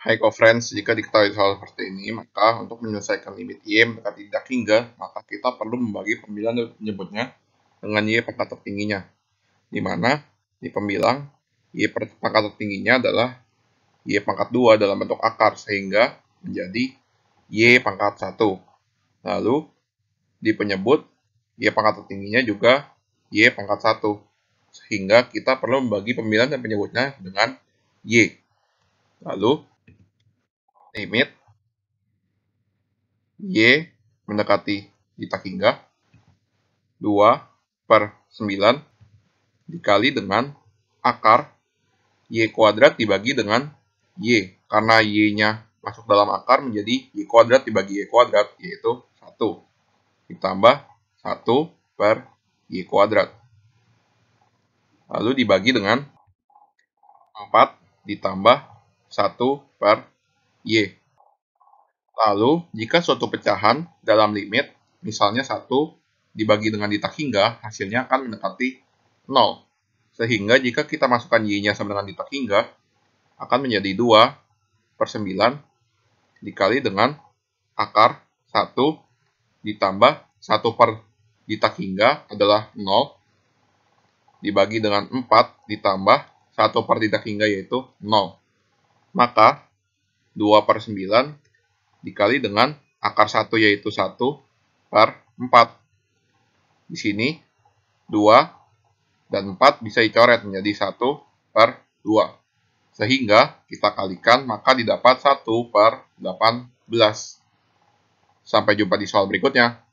High friends, jika diketahui hal seperti ini, maka untuk menyelesaikan limit Y maka tidak hingga, maka kita perlu membagi pembilang dan penyebutnya dengan Y pangkat tertingginya. Di mana di pembilang, Y pangkat tertingginya adalah Y pangkat 2 dalam bentuk akar, sehingga menjadi Y pangkat 1. Lalu, di penyebut, Y pangkat tertingginya juga Y pangkat 1. Sehingga kita perlu membagi pembilang dan penyebutnya dengan Y. Lalu, limit hmm. Y mendekati kita hingga 2 per 9 dikali dengan akar Y kuadrat dibagi dengan Y. Karena Y-nya masuk dalam akar menjadi Y kuadrat dibagi Y kuadrat, yaitu 1. Ditambah 1 per Y kuadrat. Lalu dibagi dengan 4 ditambah 1 per Y. Lalu, jika suatu pecahan dalam limit, misalnya 1, dibagi dengan ditak hingga, hasilnya akan mendekati 0. Sehingga jika kita masukkan Y-nya sama dengan ditak hingga, akan menjadi 2 per 9 dikali dengan akar 1 ditambah 1 per ditak hingga adalah 0 dibagi dengan 4 ditambah 1 per ditak hingga yaitu 0. Maka 2 per 9 dikali dengan akar 1 yaitu 1 per 4. Di sini 2 dan 4 bisa dicoret menjadi 1 per 2. Sehingga kita kalikan maka didapat 1 per 18. Sampai jumpa di soal berikutnya.